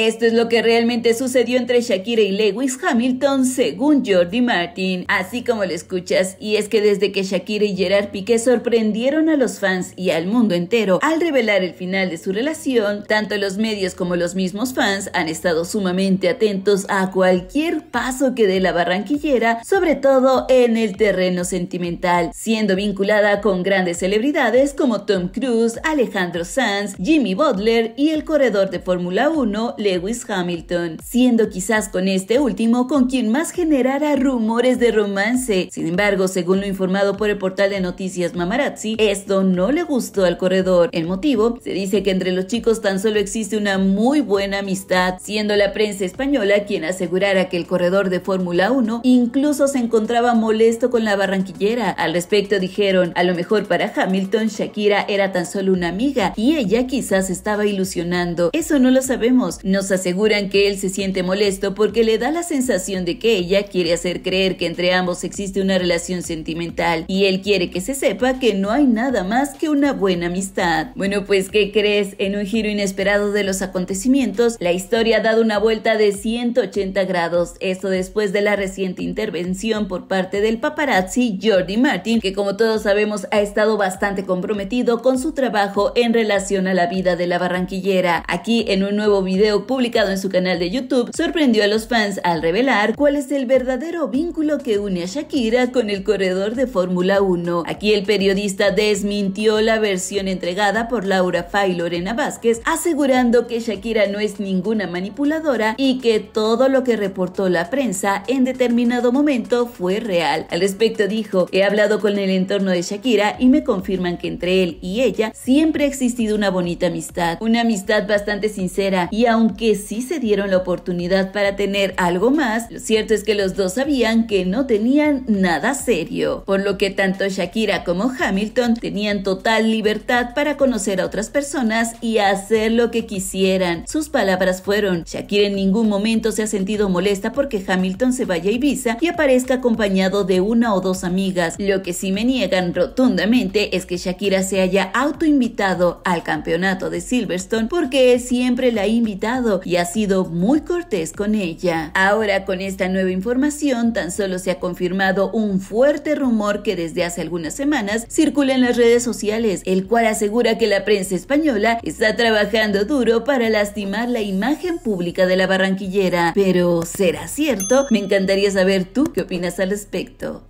Esto es lo que realmente sucedió entre Shakira y Lewis Hamilton según Jordi Martin, así como lo escuchas, y es que desde que Shakira y Gerard Piqué sorprendieron a los fans y al mundo entero al revelar el final de su relación, tanto los medios como los mismos fans han estado sumamente atentos a cualquier paso que dé la barranquillera, sobre todo en el terreno sentimental, siendo vinculada con grandes celebridades como Tom Cruise, Alejandro Sanz, Jimmy Butler y el corredor de Fórmula 1, Lewis Hamilton, siendo quizás con este último con quien más generara rumores de romance. Sin embargo, según lo informado por el portal de noticias Mamarazzi, esto no le gustó al corredor. El motivo, se dice que entre los chicos tan solo existe una muy buena amistad, siendo la prensa española quien asegurara que el corredor de Fórmula 1 incluso se encontraba molesto con la barranquillera. Al respecto dijeron, a lo mejor para Hamilton Shakira era tan solo una amiga y ella quizás estaba ilusionando. Eso no lo sabemos nos aseguran que él se siente molesto porque le da la sensación de que ella quiere hacer creer que entre ambos existe una relación sentimental y él quiere que se sepa que no hay nada más que una buena amistad. Bueno, pues ¿qué crees? En un giro inesperado de los acontecimientos, la historia ha dado una vuelta de 180 grados, esto después de la reciente intervención por parte del paparazzi Jordi Martin, que como todos sabemos ha estado bastante comprometido con su trabajo en relación a la vida de la barranquillera. Aquí en un nuevo video publicado en su canal de YouTube sorprendió a los fans al revelar cuál es el verdadero vínculo que une a Shakira con el corredor de Fórmula 1. Aquí el periodista desmintió la versión entregada por Laura Fay y Lorena Vázquez, asegurando que Shakira no es ninguna manipuladora y que todo lo que reportó la prensa en determinado momento fue real. Al respecto dijo, he hablado con el entorno de Shakira y me confirman que entre él y ella siempre ha existido una bonita amistad, una amistad bastante sincera y aunque que sí se dieron la oportunidad para tener algo más, lo cierto es que los dos sabían que no tenían nada serio, por lo que tanto Shakira como Hamilton tenían total libertad para conocer a otras personas y hacer lo que quisieran. Sus palabras fueron, Shakira en ningún momento se ha sentido molesta porque Hamilton se vaya a Ibiza y aparezca acompañado de una o dos amigas. Lo que sí me niegan rotundamente es que Shakira se haya autoinvitado al campeonato de Silverstone porque él siempre la ha invitado y ha sido muy cortés con ella. Ahora con esta nueva información tan solo se ha confirmado un fuerte rumor que desde hace algunas semanas circula en las redes sociales, el cual asegura que la prensa española está trabajando duro para lastimar la imagen pública de la barranquillera. Pero, ¿será cierto? Me encantaría saber tú qué opinas al respecto.